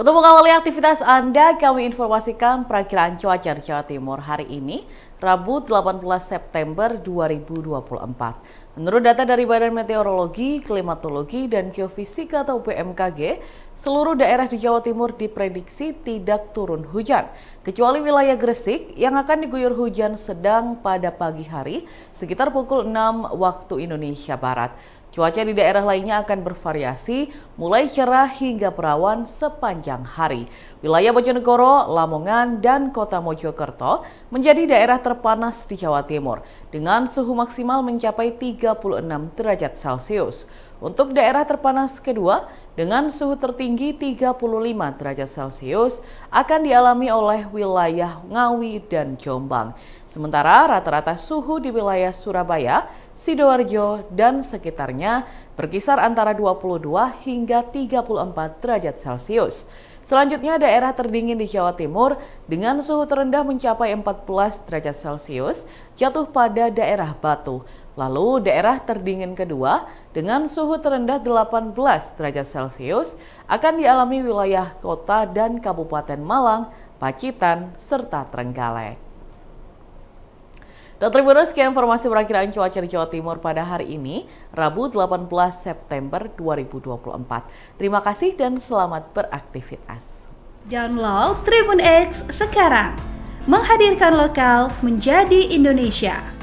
Untuk mengawali aktivitas Anda, kami informasikan perakiran cuaca di Jawa Timur hari ini, Rabu 18 September 2024. Menurut data dari Badan Meteorologi, Klimatologi, dan Geofisika atau BMKG, seluruh daerah di Jawa Timur diprediksi tidak turun hujan, kecuali wilayah Gresik yang akan diguyur hujan sedang pada pagi hari sekitar pukul 6 waktu Indonesia Barat. Cuaca di daerah lainnya akan bervariasi mulai cerah hingga perawan sepanjang hari. Wilayah Bojonegoro, Lamongan, dan Kota Mojokerto menjadi daerah terpanas di Jawa Timur dengan suhu maksimal mencapai 30 36 derajat Celcius. Untuk daerah terpanas kedua dengan suhu tertinggi 35 derajat Celcius akan dialami oleh wilayah Ngawi dan Jombang. Sementara rata-rata suhu di wilayah Surabaya, Sidoarjo, dan sekitarnya berkisar antara 22 hingga 34 derajat Celcius. Selanjutnya daerah terdingin di Jawa Timur dengan suhu terendah mencapai 14 derajat Celcius jatuh pada daerah Batu. Lalu daerah terdingin kedua dengan suhu terendah 18 derajat Celcius akan dialami wilayah kota dan Kabupaten Malang, Pacitan, serta Trenggalek. Dan Tribunus, sekian informasi perakiraan cuaca di Jawa Timur pada hari ini, Rabu 18 September 2024. Terima kasih dan selamat beraktivitas. Download Tribun X sekarang. Menghadirkan lokal menjadi Indonesia.